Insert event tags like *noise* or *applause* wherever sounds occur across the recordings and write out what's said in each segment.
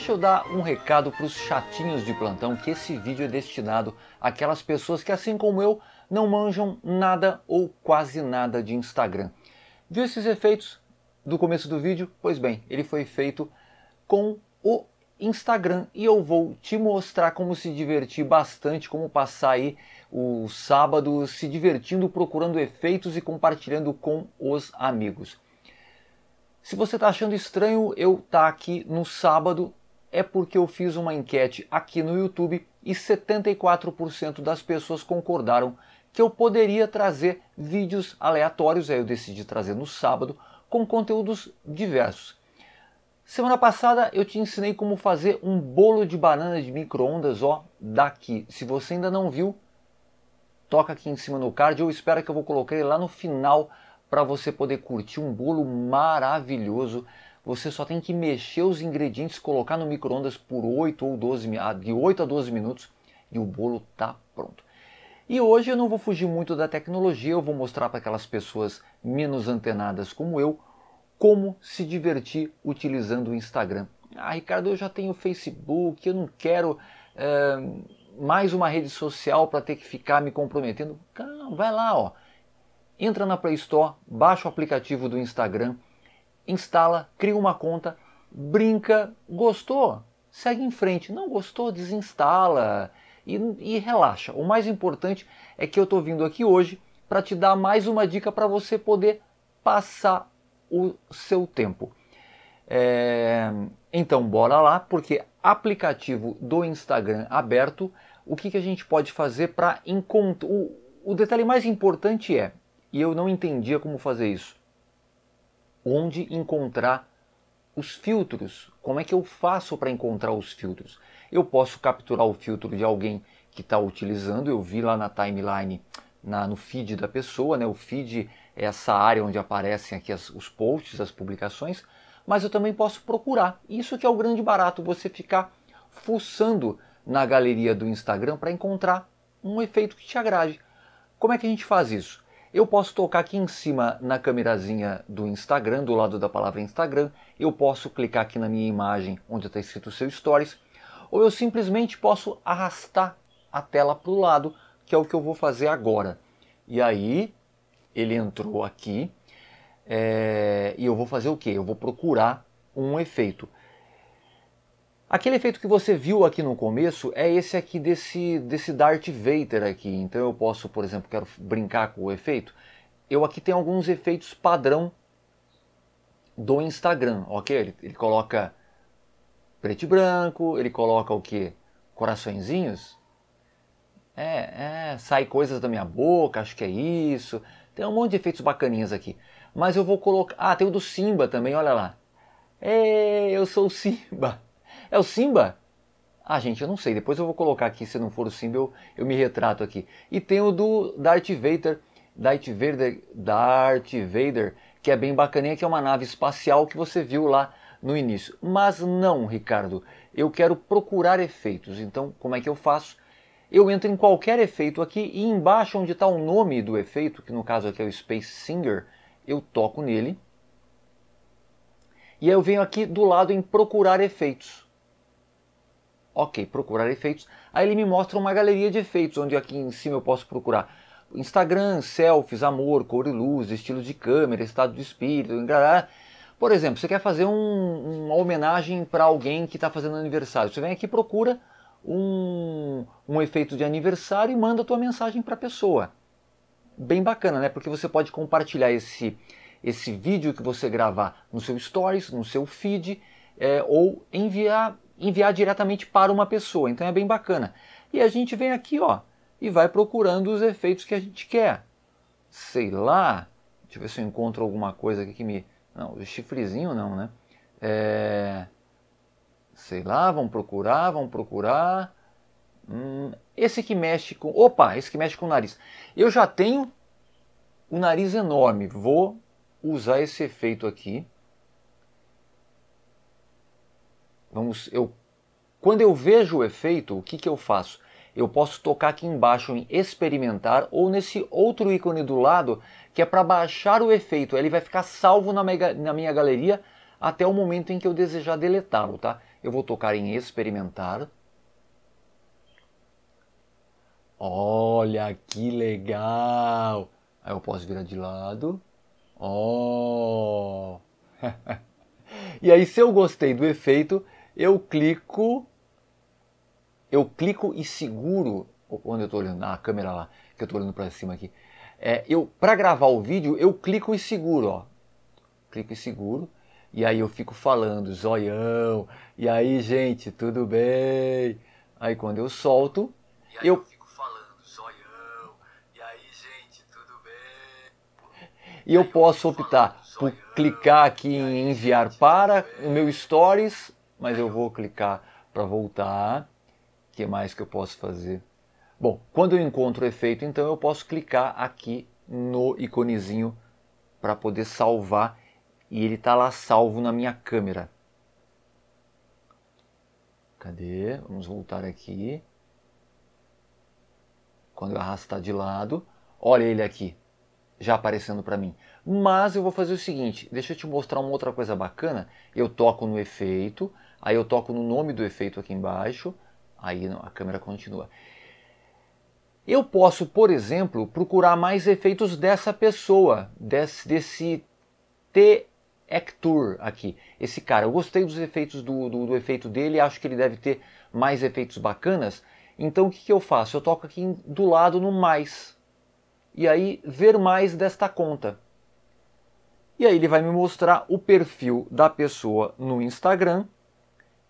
Deixa eu dar um recado para os chatinhos de plantão que esse vídeo é destinado àquelas pessoas que, assim como eu, não manjam nada ou quase nada de Instagram. Viu esses efeitos do começo do vídeo? Pois bem, ele foi feito com o Instagram e eu vou te mostrar como se divertir bastante, como passar aí o sábado se divertindo, procurando efeitos e compartilhando com os amigos. Se você está achando estranho eu estar tá aqui no sábado é porque eu fiz uma enquete aqui no YouTube e 74% das pessoas concordaram que eu poderia trazer vídeos aleatórios, aí eu decidi trazer no sábado, com conteúdos diversos. Semana passada eu te ensinei como fazer um bolo de banana de micro-ondas, ó, daqui. Se você ainda não viu, toca aqui em cima no card ou espera que eu vou colocar ele lá no final para você poder curtir um bolo maravilhoso você só tem que mexer os ingredientes, colocar no micro-ondas por 8 ou 12, ah, de 8 a 12 minutos e o bolo tá pronto. E hoje eu não vou fugir muito da tecnologia, eu vou mostrar para aquelas pessoas menos antenadas como eu como se divertir utilizando o Instagram. Ah, Ricardo, eu já tenho Facebook, eu não quero é, mais uma rede social para ter que ficar me comprometendo. Calma, vai lá, ó. Entra na Play Store, baixa o aplicativo do Instagram instala, cria uma conta, brinca, gostou, segue em frente. Não gostou, desinstala e, e relaxa. O mais importante é que eu estou vindo aqui hoje para te dar mais uma dica para você poder passar o seu tempo. É... Então, bora lá, porque aplicativo do Instagram aberto, o que, que a gente pode fazer para encontrar. O, o detalhe mais importante é, e eu não entendia como fazer isso, onde encontrar os filtros. Como é que eu faço para encontrar os filtros? Eu posso capturar o filtro de alguém que está utilizando. Eu vi lá na timeline, na, no feed da pessoa, né? O feed é essa área onde aparecem aqui as, os posts, as publicações. Mas eu também posso procurar. Isso que é o grande barato, você ficar fuçando na galeria do Instagram para encontrar um efeito que te agrade. Como é que a gente faz isso? Eu posso tocar aqui em cima na câmerazinha do Instagram, do lado da palavra Instagram. Eu posso clicar aqui na minha imagem onde está escrito seu Stories. Ou eu simplesmente posso arrastar a tela para o lado, que é o que eu vou fazer agora. E aí ele entrou aqui é, e eu vou fazer o que? Eu vou procurar um efeito. Aquele efeito que você viu aqui no começo é esse aqui desse, desse Darth Vader aqui. Então eu posso, por exemplo, quero brincar com o efeito. Eu aqui tenho alguns efeitos padrão do Instagram, ok? Ele, ele coloca preto e branco, ele coloca o que? Coraçõezinhos? É, é, sai coisas da minha boca, acho que é isso. Tem um monte de efeitos bacaninhas aqui. Mas eu vou colocar... Ah, tem o do Simba também, olha lá. É, eu sou o Simba. É o Simba? Ah, gente, eu não sei. Depois eu vou colocar aqui, se não for o Simba, eu, eu me retrato aqui. E tem o do Darth Vader, Darth Vader, Darth Vader, que é bem bacaninha, que é uma nave espacial que você viu lá no início. Mas não, Ricardo, eu quero procurar efeitos. Então, como é que eu faço? Eu entro em qualquer efeito aqui e embaixo onde está o nome do efeito, que no caso aqui é o Space Singer, eu toco nele. E aí eu venho aqui do lado em procurar efeitos. Ok, procurar efeitos. Aí ele me mostra uma galeria de efeitos, onde aqui em cima eu posso procurar Instagram, selfies, amor, cor e luz, estilo de câmera, estado de espírito, engará. Por exemplo, você quer fazer um, uma homenagem para alguém que está fazendo aniversário. Você vem aqui procura um, um efeito de aniversário e manda a tua mensagem para a pessoa. Bem bacana, né? Porque você pode compartilhar esse, esse vídeo que você gravar no seu Stories, no seu feed, é, ou enviar enviar diretamente para uma pessoa. Então é bem bacana. E a gente vem aqui, ó, e vai procurando os efeitos que a gente quer. Sei lá, deixa eu ver se eu encontro alguma coisa aqui que me. Não, o chifrezinho não, né? É... Sei lá, vamos procurar, vamos procurar. Hum, esse que mexe com. Opa, esse que mexe com o nariz. Eu já tenho o um nariz enorme. Vou usar esse efeito aqui. Vamos, eu, quando eu vejo o efeito, o que, que eu faço? Eu posso tocar aqui embaixo em experimentar ou nesse outro ícone do lado que é para baixar o efeito. Ele vai ficar salvo na minha, na minha galeria até o momento em que eu desejar deletá-lo, tá? Eu vou tocar em experimentar. Olha que legal! Aí eu posso virar de lado. Oh! *laughs* e aí, se eu gostei do efeito, eu clico, eu clico e seguro onde eu estou olhando, na ah, câmera lá, que eu estou olhando para cima aqui. É, eu para gravar o vídeo eu clico e seguro, ó. Clico e seguro. E aí eu fico falando, zoião. E aí, gente, tudo bem? Aí quando eu solto, eu, eu fico falando, zoião. E aí, gente, tudo bem? E eu posso optar por clicar aqui em enviar para o meu stories mas eu vou clicar para voltar. O que mais que eu posso fazer? Bom, quando eu encontro o efeito, então eu posso clicar aqui no iconezinho para poder salvar e ele está lá salvo na minha câmera. Cadê? Vamos voltar aqui. Quando eu arrastar de lado, olha ele aqui já aparecendo para mim. Mas eu vou fazer o seguinte, deixa eu te mostrar uma outra coisa bacana. Eu toco no efeito, aí eu toco no nome do efeito aqui embaixo, aí a câmera continua. Eu posso, por exemplo, procurar mais efeitos dessa pessoa, desse, desse T-Actor aqui. Esse cara, eu gostei dos efeitos do, do, do, efeito dele, acho que ele deve ter mais efeitos bacanas. Então o que, que eu faço? Eu toco aqui do lado no mais, e aí ver mais desta conta. E aí ele vai me mostrar o perfil da pessoa no Instagram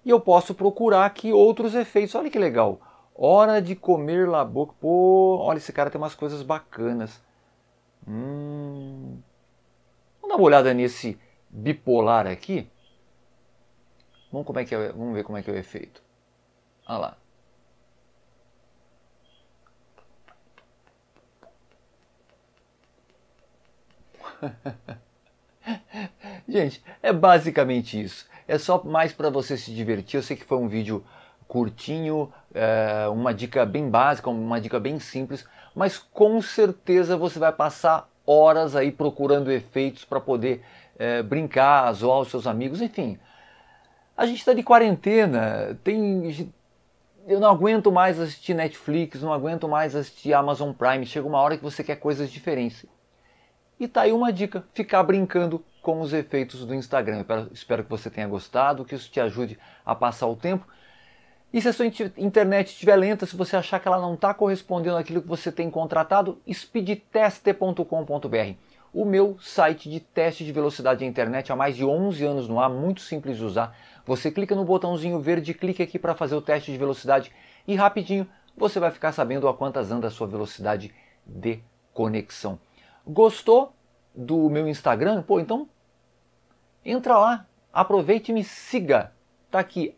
e eu posso procurar aqui outros efeitos. Olha que legal. Hora de comer laboco. Pô, olha, esse cara tem umas coisas bacanas. Hum. Vamos dar uma olhada nesse bipolar aqui. Vamos, como é que é, vamos ver como é que é o efeito. Olha lá. *laughs* Gente, é basicamente isso. É só mais para você se divertir. Eu sei que foi um vídeo curtinho, é, uma dica bem básica, uma dica bem simples, mas com certeza você vai passar horas aí procurando efeitos para poder é, brincar, zoar os seus amigos, enfim. A gente está de quarentena, tem eu não aguento mais assistir Netflix, não aguento mais assistir Amazon Prime. Chega uma hora que você quer coisas diferentes. E tá aí uma dica: ficar brincando com os efeitos do Instagram. Espero que você tenha gostado, que isso te ajude a passar o tempo. E se a sua internet estiver lenta, se você achar que ela não está correspondendo àquilo que você tem contratado, speedtest.com.br, O meu site de teste de velocidade de internet há mais de 11 anos no ar, muito simples de usar. Você clica no botãozinho verde, clique aqui para fazer o teste de velocidade e rapidinho você vai ficar sabendo a quantas anda a sua velocidade de conexão. Gostou do meu Instagram? Pô, então entra lá, aproveite e me siga. Tá aqui,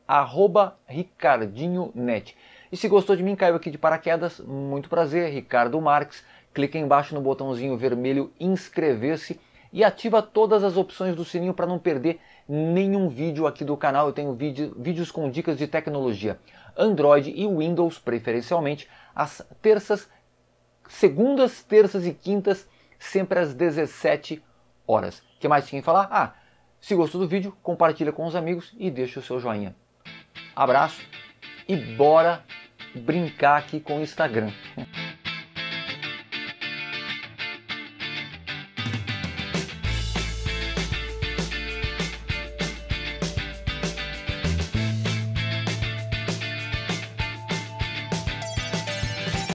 ricardinhonet. E se gostou de mim, caiu aqui de paraquedas, muito prazer, Ricardo Marques. Clique embaixo no botãozinho vermelho inscrever-se e ativa todas as opções do sininho para não perder nenhum vídeo aqui do canal. Eu tenho vídeo, vídeos com dicas de tecnologia Android e Windows, preferencialmente, às terças, segundas, terças e quintas sempre às 17 horas. O que mais tem que falar? Ah, se gostou do vídeo, compartilha com os amigos e deixa o seu joinha. Abraço e bora brincar aqui com o Instagram. *laughs*